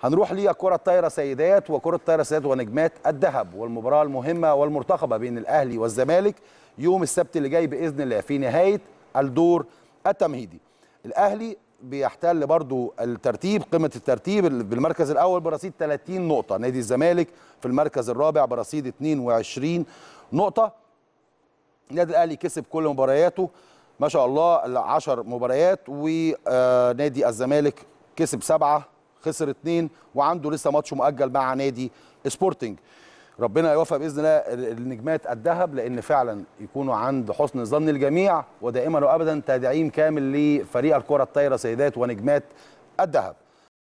هنروح لكرة الطائرة سيدات وكرة الطائرة سيدات ونجمات الذهب والمباراة المهمة والمرتقبة بين الأهلي والزمالك يوم السبت اللي جاي بإذن الله في نهاية الدور التمهيدي الأهلي بيحتل برضو الترتيب قمة الترتيب بالمركز الأول برصيد 30 نقطة نادي الزمالك في المركز الرابع برصيد 22 نقطة النادي الأهلي كسب كل مبارياته ما شاء الله 10 مباريات ونادي الزمالك كسب سبعة خسر اثنين وعنده لسه ماتش مؤجل مع نادي سبورتنج ربنا يوفق باذن الله النجمات الذهب لان فعلا يكونوا عند حسن ظن الجميع ودائما وابدا تدعيم كامل لفريق الكره الطايره سيدات ونجمات الذهب